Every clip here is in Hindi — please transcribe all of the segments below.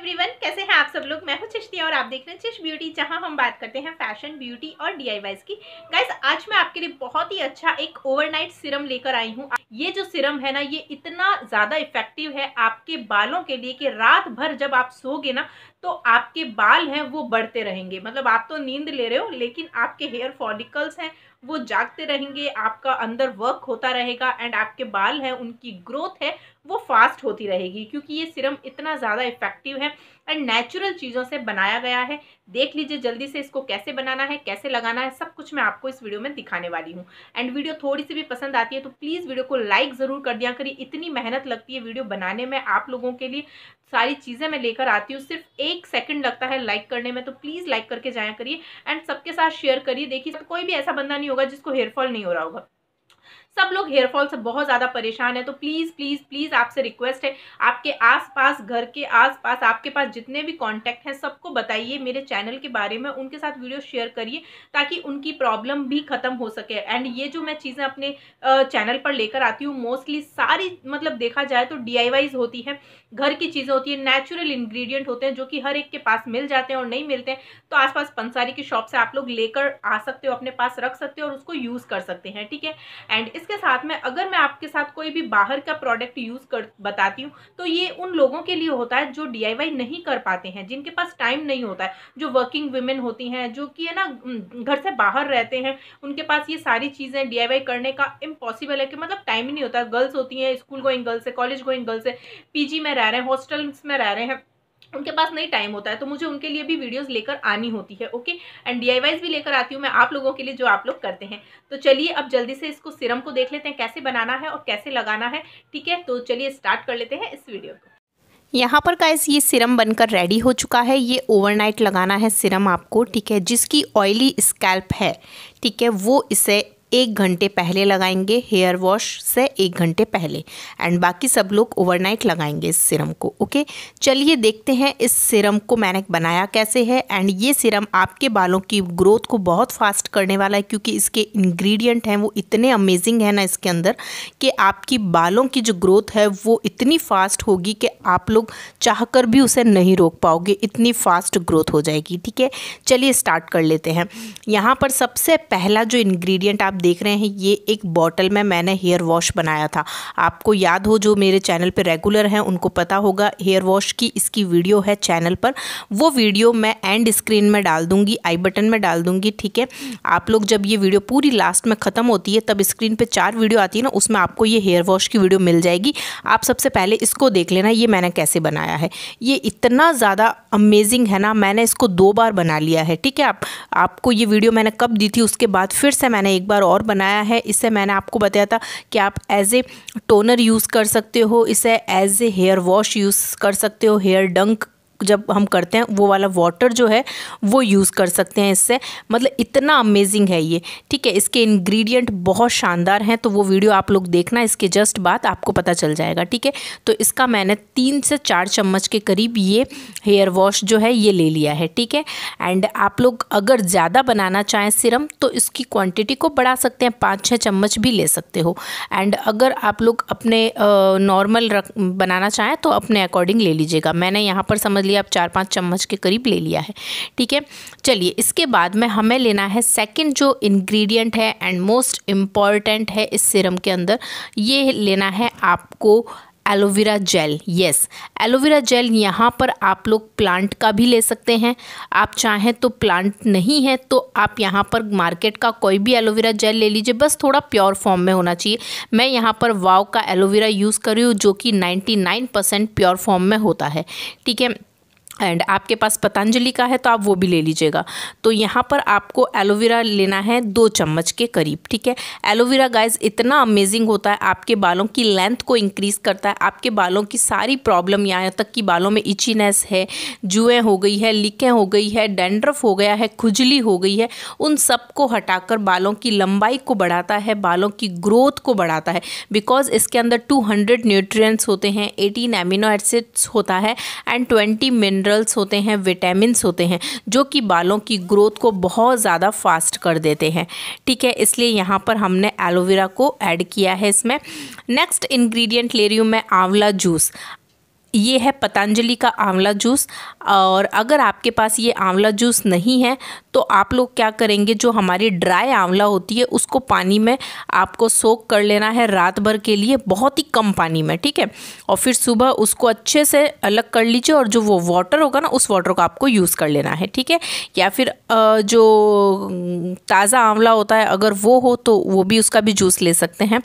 एवरीवन कैसे हैं आप सब लोग मैं हूं चिश्ती और आप देख रहे हैं चिश ब्यूटी जहां हम बात करते हैं फैशन ब्यूटी और डी की गाइस आज मैं आपके लिए बहुत ही अच्छा एक ओवरनाइट सिरम लेकर आई हूं ये जो सिरम है ना ये इतना ज़्यादा इफेक्टिव है आपके बालों के लिए कि रात भर जब आप सोगे ना तो आपके बाल हैं वो बढ़ते रहेंगे मतलब आप तो नींद ले रहे हो लेकिन आपके हेयर फॉलिकल्स हैं वो जागते रहेंगे आपका अंदर वर्क होता रहेगा एंड आपके बाल हैं उनकी ग्रोथ है वो फास्ट होती रहेगी क्योंकि ये सिरम इतना ज़्यादा इफेक्टिव है एंड नेचुरल चीज़ों से बनाया गया है देख लीजिए जल्दी से इसको कैसे बनाना है कैसे लगाना है सब कुछ मैं आपको इस वीडियो में दिखाने वाली हूँ एंड वीडियो थोड़ी सी भी पसंद आती है तो प्लीज़ वीडियो को लाइक ज़रूर कर दिया करिए इतनी मेहनत लगती है वीडियो बनाने में आप लोगों के लिए सारी चीज़ें मैं लेकर आती हूँ सिर्फ एक सेकंड लगता है लाइक करने में तो प्लीज़ लाइक करके जाया करिए एंड सबके साथ शेयर करिए देखिए कोई भी ऐसा बंदा नहीं होगा जिसको हेयरफॉल नहीं हो रहा होगा सब लोग हेयरफॉल से बहुत ज़्यादा परेशान है तो प्लीज़ प्लीज़ प्लीज़ आपसे रिक्वेस्ट है आपके आसपास घर के आसपास आपके पास जितने भी कॉन्टैक्ट हैं सबको बताइए मेरे चैनल के बारे में उनके साथ वीडियो शेयर करिए ताकि उनकी प्रॉब्लम भी ख़त्म हो सके एंड ये जो मैं चीज़ें अपने चैनल पर लेकर आती हूँ मोस्टली सारी मतलब देखा जाए तो डी होती है घर की चीज़ें होती है नेचुरल इन्ग्रीडियंट होते हैं जो कि हर एक के पास मिल जाते हैं और नहीं मिलते हैं तो आसपास पंसारी की शॉप से आप लोग लेकर आ सकते हो अपने पास रख सकते हो और उसको यूज़ कर सकते हैं ठीक है एंड इसके साथ में अगर मैं आपके साथ कोई भी बाहर का प्रोडक्ट यूज़ कर बताती हूँ तो ये उन लोगों के लिए होता है जो डी नहीं कर पाते हैं जिनके पास टाइम नहीं होता है जो वर्किंग वुमेन होती हैं जो कि है ना घर से बाहर रहते हैं उनके पास ये सारी चीज़ें डी करने का इम्पॉसिबल है कि मतलब टाइम ही नहीं होता गर्ल्स होती हैं स्कूल गोइंग गर्ल्स है कॉलेज गोइंग गर्ल्स है पी में रह रहे हैं हॉस्टल्स में रह रहे हैं उनके पास नहीं टाइम होता है तो मुझे उनके लिए भी वीडियोस लेकर आनी होती है ओके एंड डी भी लेकर आती हूँ मैं आप लोगों के लिए जो आप लोग करते हैं तो चलिए अब जल्दी से इसको सिरम को देख लेते हैं कैसे बनाना है और कैसे लगाना है ठीक है तो चलिए स्टार्ट कर लेते हैं इस वीडियो को यहाँ पर गाइस ये सिरम बनकर रेडी हो चुका है ये ओवरनाइट लगाना है सिरम आपको ठीक है जिसकी ऑयली स्कैल्प है ठीक है वो इसे एक घंटे पहले लगाएंगे हेयर वॉश से एक घंटे पहले एंड बाकी सब लोग ओवरनाइट लगाएंगे इस सिरम को ओके चलिए देखते हैं इस सिरम को मैंने बनाया कैसे है एंड ये सिरम आपके बालों की ग्रोथ को बहुत फास्ट करने वाला है क्योंकि इसके इंग्रेडिएंट हैं वो इतने अमेजिंग है ना इसके अंदर कि आपकी बालों की जो ग्रोथ है वो इतनी फास्ट होगी कि आप लोग चाह कर भी उसे नहीं रोक पाओगे इतनी फास्ट ग्रोथ हो जाएगी ठीक है चलिए स्टार्ट कर लेते हैं यहाँ पर सबसे पहला जो इन्ग्रीडियंट आप देख रहे हैं ये एक बॉटल में मैंने हेयर वॉश बनाया था आपको याद हो जो मेरे चैनल पर रेगुलर हैं उनको पता होगा हेयर वॉश की इसकी वीडियो है चैनल पर वो वीडियो मैं एंड स्क्रीन में डाल दूँगी आई बटन में डाल दूँगी ठीक है आप लोग जब ये वीडियो पूरी लास्ट में ख़त्म होती है तब स्क्रीन पर चार वीडियो आती है ना उसमें आपको ये हेयर वॉश की वीडियो मिल जाएगी आप सबसे पहले इसको देख लेना ये मैंने कैसे बनाया है ये इतना ज़्यादा अमेजिंग है ना मैंने इसको दो बार बना लिया है ठीक है आप आपको ये वीडियो मैंने कब दी थी उसके बाद फिर से मैंने एक बार और बनाया है इससे मैंने आपको बताया था कि आप एज ए टोनर यूज़ कर सकते हो इसे as a hair wash use कर सकते हो हेयर डंक जब हम करते हैं वो वाला वाटर जो है वो यूज़ कर सकते हैं इससे मतलब इतना अमेजिंग है ये ठीक है इसके इंग्रेडिएंट बहुत शानदार हैं तो वो वीडियो आप लोग देखना इसके जस्ट बाद आपको पता चल जाएगा ठीक है तो इसका मैंने तीन से चार चम्मच के करीब ये हेयर वॉश जो है ये ले लिया है ठीक है एंड आप लोग अगर ज़्यादा बनाना चाहें सिरम तो इसकी क्वान्टिटी को बढ़ा सकते हैं पाँच छः चम्मच भी ले सकते हो एंड अगर आप लोग अपने नॉर्मल बनाना चाहें तो अपने अकॉर्डिंग ले लीजिएगा मैंने यहाँ पर समझ लिए आप चार पाँच चम्मच के करीब ले लिया है ठीक है चलिए इसके बाद में हमें लेना है सेकेंड जो इन्ग्रीडियंट है एंड मोस्ट इम्पॉर्टेंट है इस सिरम के अंदर ये लेना है आपको aloe vera gel yes aloe vera gel यहाँ पर आप लोग प्लांट का भी ले सकते हैं आप चाहें तो प्लांट नहीं है तो आप यहाँ पर मार्केट का कोई भी एलोवेरा जेल ले लीजिए बस थोड़ा प्योर फॉर्म में होना चाहिए मैं यहाँ पर वाव का एलोवेरा यूज़ कर रही हूँ जो कि 99 परसेंट प्योर फॉर्म में होता है ठीक है एंड आपके पास पतंजलि का है तो आप वो भी ले लीजिएगा तो यहाँ पर आपको एलोवेरा लेना है दो चम्मच के करीब ठीक है एलोवेरा गाइस इतना अमेजिंग होता है आपके बालों की लेंथ को इंक्रीज़ करता है आपके बालों की सारी प्रॉब्लम यहाँ तक कि बालों में इचीनेस है जुएँ हो गई है लिकें हो गई है डेंड्रफ हो गया है खुजली हो गई है उन सबको हटाकर बालों की लंबाई को बढ़ाता है बालों की ग्रोथ को बढ़ाता है बिकॉज इसके अंदर टू हंड्रेड होते हैं एटीन एमिनो एसिड्स होता है एंड ट्वेंटी मिनरल मिनरल्स होते हैं विटामिन होते हैं जो कि बालों की ग्रोथ को बहुत ज़्यादा फास्ट कर देते हैं ठीक है इसलिए यहाँ पर हमने एलोवेरा को ऐड किया है इसमें नेक्स्ट इन्ग्रीडियंट ले रही हूँ मैं आंवला जूस ये है पतंजलि का आंवला जूस और अगर आपके पास ये आंवला जूस नहीं है तो आप लोग क्या करेंगे जो हमारी ड्राई आंवला होती है उसको पानी में आपको सोख कर लेना है रात भर के लिए बहुत ही कम पानी में ठीक है और फिर सुबह उसको अच्छे से अलग कर लीजिए और जो वो वाटर होगा ना उस वाटर को आपको यूज़ कर लेना है ठीक है या फिर जो ताज़ा आंवला होता है अगर वो हो तो वो भी उसका भी जूस ले सकते हैं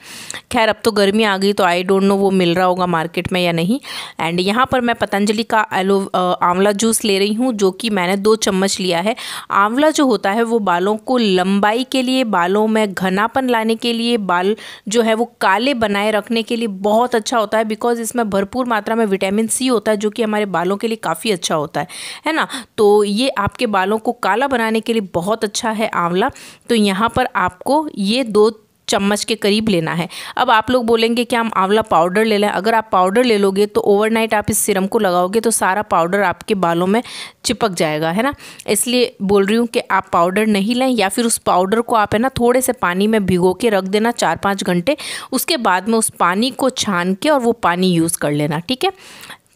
खैर अब तो गर्मी आ गई तो आई डोंट नो वो मिल रहा होगा मार्केट में या नहीं एंड एंड यहाँ पर मैं पतंजलि का एलो आंवला जूस ले रही हूँ जो कि मैंने दो चम्मच लिया है आंवला जो होता है वो बालों को लंबाई के लिए बालों में घनापन लाने के लिए बाल जो है वो काले बनाए रखने के लिए बहुत अच्छा होता है बिकॉज इसमें भरपूर मात्रा में विटामिन सी होता है जो कि हमारे बालों के लिए काफ़ी अच्छा होता है है ना तो ये आपके बालों को काला बनाने के लिए बहुत अच्छा है आंवला तो यहाँ पर आपको ये दो चम्मच के करीब लेना है अब आप लोग बोलेंगे कि हम आंवला पाउडर ले लें अगर आप पाउडर ले लोगे तो ओवरनाइट आप इस सिरम को लगाओगे तो सारा पाउडर आपके बालों में चिपक जाएगा है ना इसलिए बोल रही हूँ कि आप पाउडर नहीं लें या फिर उस पाउडर को आप है ना थोड़े से पानी में भिगो के रख देना चार पाँच घंटे उसके बाद में उस पानी को छान के और वो पानी यूज़ कर लेना ठीक है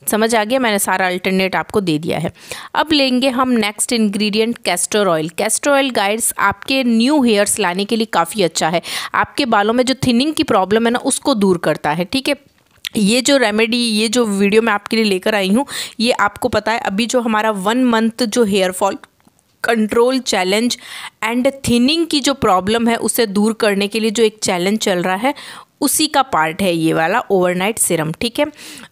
समझ आ गया मैंने सारा अल्टरनेट आपको दे दिया है अब लेंगे हम next ingredient castor oil castor oil guys आपके न्यू हेयर्स लाने के लिए काफ़ी अच्छा है आपके बालों में जो थिनिंग की प्रॉब्लम है ना उसको दूर करता है ठीक है ये जो रेमेडी ये जो वीडियो मैं आपके लिए लेकर आई हूँ ये आपको पता है अभी जो हमारा वन मंथ जो hair fall control challenge and thinning की जो प्रॉब्लम है उसे दूर करने के लिए जो एक चैलेंज चल रहा है उसी का पार्ट है ये वाला ओवरनाइट सिरम ठीक है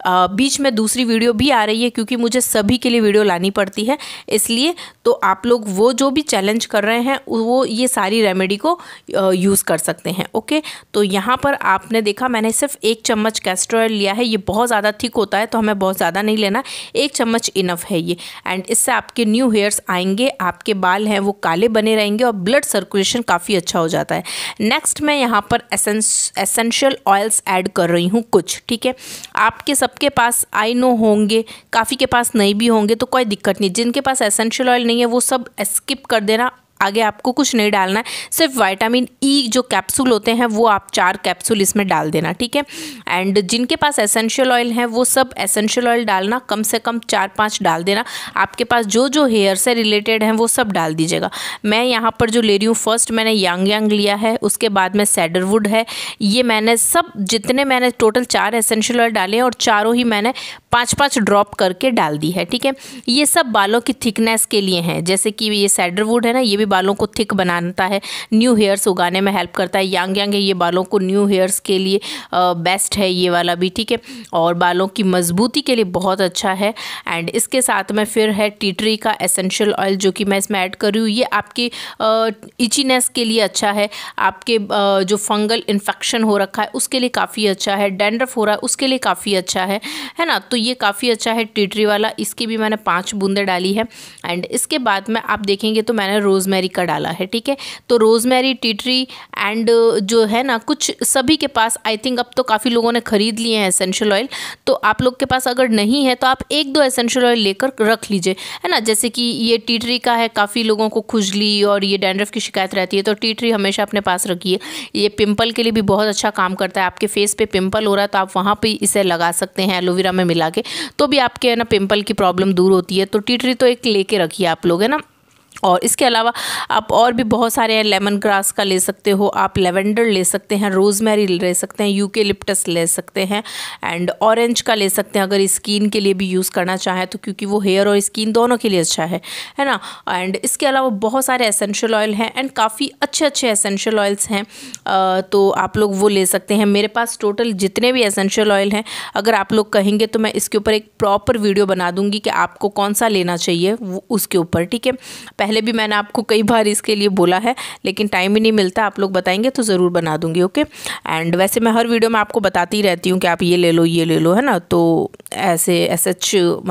आ, बीच में दूसरी वीडियो भी आ रही है क्योंकि मुझे सभी के लिए वीडियो लानी पड़ती है इसलिए तो आप लोग वो जो भी चैलेंज कर रहे हैं वो ये सारी रेमेडी को यूज़ कर सकते हैं ओके तो यहाँ पर आपने देखा मैंने सिर्फ एक चम्मच कैस्ट्रॉयल लिया है ये बहुत ज़्यादा थिक होता है तो हमें बहुत ज़्यादा नहीं लेना एक चम्मच इनफ है ये एंड इससे आपके न्यू हेयर्स आएंगे आपके बाल हैं वो काले बने रहेंगे और ब्लड सर्कुलेशन काफ़ी अच्छा हो जाता है नेक्स्ट मैं यहाँ पर essence essence essential oils add कर रही हूँ कुछ ठीक है आपके सबके पास आई नो होंगे काफ़ी के पास नहीं भी होंगे तो कोई दिक्कत नहीं जिनके पास एसेंशियल ऑयल नहीं है वो सब स्किप कर देना आगे आपको कुछ नहीं डालना है सिर्फ वाइटामिन ई e जो कैप्सूल होते हैं वो आप चार कैप्सूल इसमें डाल देना ठीक है एंड जिनके पास एसेंशियल ऑयल है वो सब एसेंशियल ऑयल डालना कम से कम चार पाँच डाल देना आपके पास जो जो हेयर से रिलेटेड हैं वो सब डाल दीजिएगा मैं यहाँ पर जो ले रही हूँ फर्स्ट मैंने यांग यांग लिया है उसके बाद में सैडरवुड है ये मैंने सब जितने मैंने टोटल चार एसेंशियल ऑयल डाले हैं और चारों ही मैंने पाँच पाँच ड्रॉप करके डाल दी है ठीक है ये सब बालों की थिकनेस के लिए हैं जैसे कि ये सैडरवुड है ना ये भी बालों को थिक बनाता है न्यू हेयर्स उगाने में हेल्प करता है यांग यांग है ये बालों को न्यू हेयर्स के लिए बेस्ट है ये वाला भी ठीक है और बालों की मजबूती के लिए बहुत अच्छा है एंड इसके साथ में फिर है टीटरी का एसेंशियल ऑयल जो कि मैं इसमें ऐड कर रही हूँ ये आपके इचीनेस के लिए अच्छा है आपके जो फंगल इन्फेक्शन हो रखा है उसके लिए काफ़ी अच्छा है डेंड्रफ हो रहा है उसके लिए काफ़ी अच्छा है है ना तो तो ये काफ़ी अच्छा है टीटरी वाला इसकी भी मैंने पाँच बूंदे डाली है एंड इसके बाद में आप देखेंगे तो मैंने रोज़मेरी का डाला है ठीक है तो रोज़मेरी टीटरी एंड जो है ना कुछ सभी के पास आई थिंक अब तो काफ़ी लोगों ने ख़रीद लिए हैं एसेंशियल ऑयल तो आप लोग के पास अगर नहीं है तो आप एक दो एसेंशियल ऑयल लेकर रख लीजिए है ना जैसे कि ये टीटरी का है काफ़ी लोगों को खुजली और ये डैंड्रफ की शिकायत रहती है तो टीटरी हमेशा अपने पास रखिए ये पिंपल के लिए भी बहुत अच्छा काम करता है आपके फेस पे पिंपल हो रहा है तो आप वहाँ पर इसे लगा सकते हैं एलोवेरा में मिला मिला के तो भी आपके है ना पिंपल की प्रॉब्लम दूर होती है तो टीटरी तो एक लेके रखिए आप लोग है ना और इसके अलावा आप और भी बहुत सारे हैं लेमन ग्रास का ले सकते हो आप लेवेंडर ले सकते हैं रोज़मेरी ले सकते हैं यूके लिप्टस ले सकते हैं एंड ऑरेंज का ले सकते हैं अगर स्किन के लिए भी यूज़ करना चाहें तो क्योंकि वो हेयर और स्किन दोनों के लिए अच्छा है है ना एंड इसके अलावा बहुत सारे एसेंशियल ऑयल हैं एंड काफ़ी अच्छे अच्छे एसेंशियल ऑयल्स हैं तो आप लोग वो ले सकते हैं मेरे पास टोटल जितने भी एसेंशियल ऑयल हैं अगर आप लोग कहेंगे तो मैं इसके ऊपर एक प्रॉपर वीडियो बना दूँगी कि आपको कौन सा लेना चाहिए उसके ऊपर ठीक है पहले भी मैंने आपको कई बार इसके लिए बोला है लेकिन टाइम ही नहीं मिलता आप लोग बताएंगे तो ज़रूर बना दूंगी ओके एंड वैसे मैं हर वीडियो में आपको बताती रहती हूँ कि आप ये ले लो ये ले लो है ना तो ऐसे एस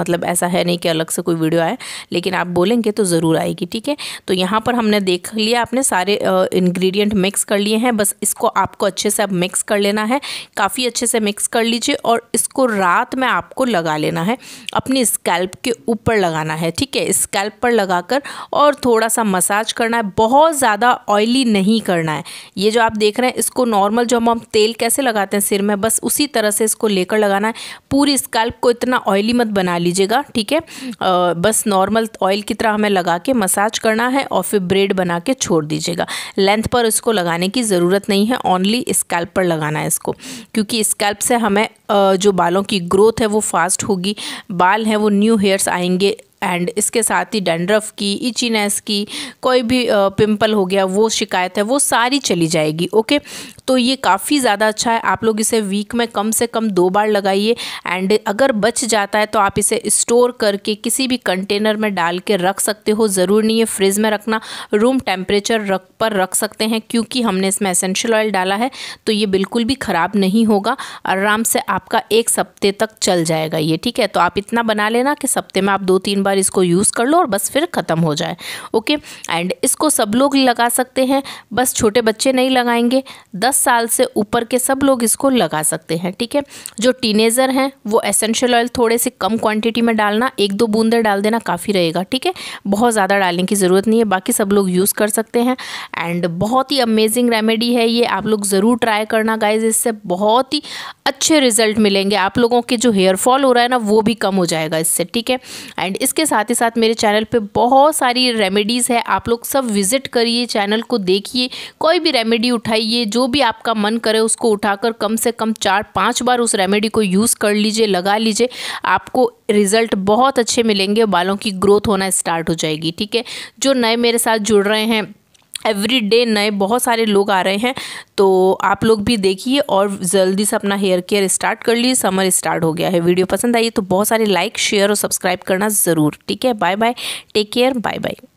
मतलब ऐसा है नहीं कि अलग से कोई वीडियो आए लेकिन आप बोलेंगे तो ज़रूर आएगी ठीक है तो यहाँ पर हमने देख लिया आपने सारे इन्ग्रीडियंट मिक्स कर लिए हैं बस इसको आपको अच्छे से अब मिक्स कर लेना है काफ़ी अच्छे से मिक्स कर लीजिए और इसको रात में आपको लगा लेना है अपनी स्कैल्प के ऊपर लगाना है ठीक है स्कैल्प पर लगाकर और और थोड़ा सा मसाज करना है बहुत ज़्यादा ऑयली नहीं करना है ये जो आप देख रहे हैं इसको नॉर्मल जो हम हम तेल कैसे लगाते हैं सिर में बस उसी तरह से इसको लेकर लगाना है पूरी स्कैल्प को इतना ऑयली मत बना लीजिएगा ठीक है बस नॉर्मल ऑयल की तरह हमें लगा के मसाज करना है और फिर ब्रेड बना के छोड़ दीजिएगा लेंथ पर इसको लगाने की ज़रूरत नहीं है ऑनली स्कैल्प पर लगाना है इसको क्योंकि स्कैल्प से हमें जो बालों की ग्रोथ है वो फास्ट होगी बाल हैं वो न्यू हेयर्स आएंगे एंड इसके साथ ही डैंड्रफ की इचीनेस की कोई भी पिंपल हो गया वो शिकायत है वो सारी चली जाएगी ओके तो ये काफ़ी ज़्यादा अच्छा है आप लोग इसे वीक में कम से कम दो बार लगाइए एंड अगर बच जाता है तो आप इसे स्टोर करके किसी भी कंटेनर में डाल के रख सकते हो ज़रूर नहीं है फ्रिज में रखना रूम टेम्परेचर रख पर रख सकते हैं क्योंकि हमने इसमें एसेंशियल ऑयल डाला है तो ये बिल्कुल भी ख़राब नहीं होगा आराम से आपका एक सप्ते तक चल जाएगा ये ठीक है तो आप इतना बना लेना कि सप्ते में आप दो तीन बार इसको यूज़ कर लो और बस फिर ख़त्म हो जाए ओके एंड इसको सब लोग लगा सकते हैं बस छोटे बच्चे नहीं लगाएंगे दस दस साल से ऊपर के सब लोग इसको लगा सकते हैं ठीक है जो टीनेज़र हैं वो एसेंशियल ऑयल थोड़े से कम क्वांटिटी में डालना एक दो बूंदे डाल देना काफ़ी रहेगा ठीक है बहुत ज़्यादा डालने की ज़रूरत नहीं है बाकी सब लोग यूज़ कर सकते हैं एंड बहुत ही अमेजिंग रेमेडी है ये आप लोग ज़रूर ट्राई करना गाइज इससे बहुत ही अच्छे रिजल्ट मिलेंगे आप लोगों के जो हेयर फॉल हो रहा है ना वो भी कम हो जाएगा इससे ठीक है एंड इसके साथ ही साथ मेरे चैनल पर बहुत सारी रेमेडीज़ है आप लोग सब विज़िट करिए चैनल को देखिए कोई भी रेमेडी उठाइए जो भी आपका मन करे उसको उठाकर कम से कम चार पाँच बार उस रेमेडी को यूज़ कर लीजिए लगा लीजिए आपको रिज़ल्ट बहुत अच्छे मिलेंगे बालों की ग्रोथ होना स्टार्ट हो जाएगी ठीक है जो नए मेरे साथ जुड़ रहे हैं एवरी डे नए बहुत सारे लोग आ रहे हैं तो आप लोग भी देखिए और जल्दी से अपना हेयर केयर स्टार्ट कर लीजिए समर स्टार्ट हो गया है वीडियो पसंद आई तो बहुत सारे लाइक शेयर और सब्सक्राइब करना ज़रूर ठीक है bye bye take care bye bye